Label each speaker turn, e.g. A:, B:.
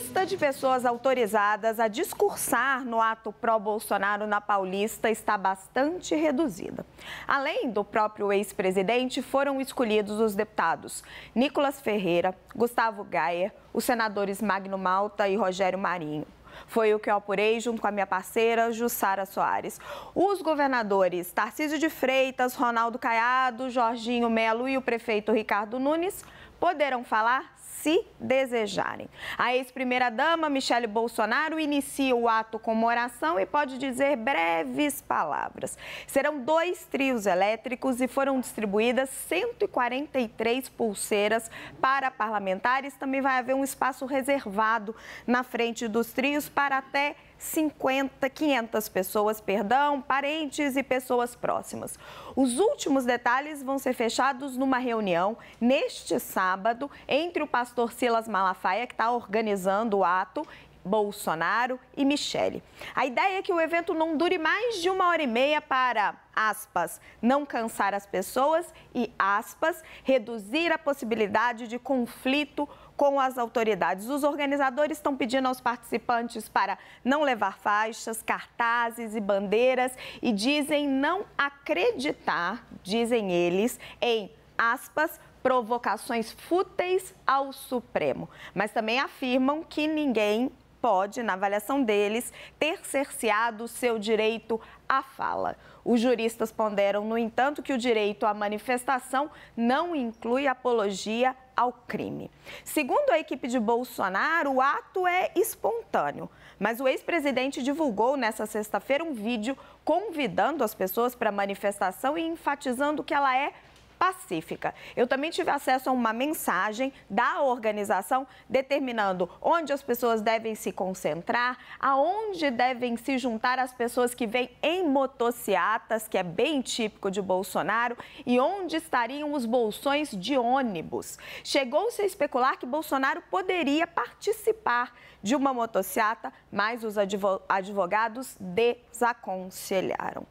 A: lista de pessoas autorizadas a discursar no ato pró-Bolsonaro na Paulista está bastante reduzida. Além do próprio ex-presidente, foram escolhidos os deputados Nicolas Ferreira, Gustavo Gaia, os senadores Magno Malta e Rogério Marinho. Foi o que eu apurei junto com a minha parceira Jussara Soares. Os governadores Tarcísio de Freitas, Ronaldo Caiado, Jorginho Melo e o prefeito Ricardo Nunes poderão falar se desejarem. A ex-primeira-dama Michele Bolsonaro inicia o ato com uma oração e pode dizer breves palavras. Serão dois trios elétricos e foram distribuídas 143 pulseiras para parlamentares. Também vai haver um espaço reservado na frente dos trios para até 50, 500 pessoas, perdão, parentes e pessoas próximas. Os últimos detalhes vão ser fechados numa reunião neste sábado entre o pastor Silas Malafaia, que está organizando o ato, Bolsonaro e Michele. A ideia é que o evento não dure mais de uma hora e meia para aspas, não cansar as pessoas e, aspas, reduzir a possibilidade de conflito com as autoridades. Os organizadores estão pedindo aos participantes para não levar faixas, cartazes e bandeiras e dizem não acreditar, dizem eles, em, aspas, provocações fúteis ao Supremo, mas também afirmam que ninguém pode, na avaliação deles, ter cerceado seu direito à fala. Os juristas ponderam, no entanto, que o direito à manifestação não inclui apologia ao crime. Segundo a equipe de Bolsonaro, o ato é espontâneo, mas o ex-presidente divulgou nessa sexta-feira um vídeo convidando as pessoas para a manifestação e enfatizando que ela é pacífica. Eu também tive acesso a uma mensagem da organização determinando onde as pessoas devem se concentrar, aonde devem se juntar as pessoas que vêm em motociatas, que é bem típico de Bolsonaro, e onde estariam os bolsões de ônibus. Chegou-se a especular que Bolsonaro poderia participar de uma motociata, mas os advogados desaconselharam.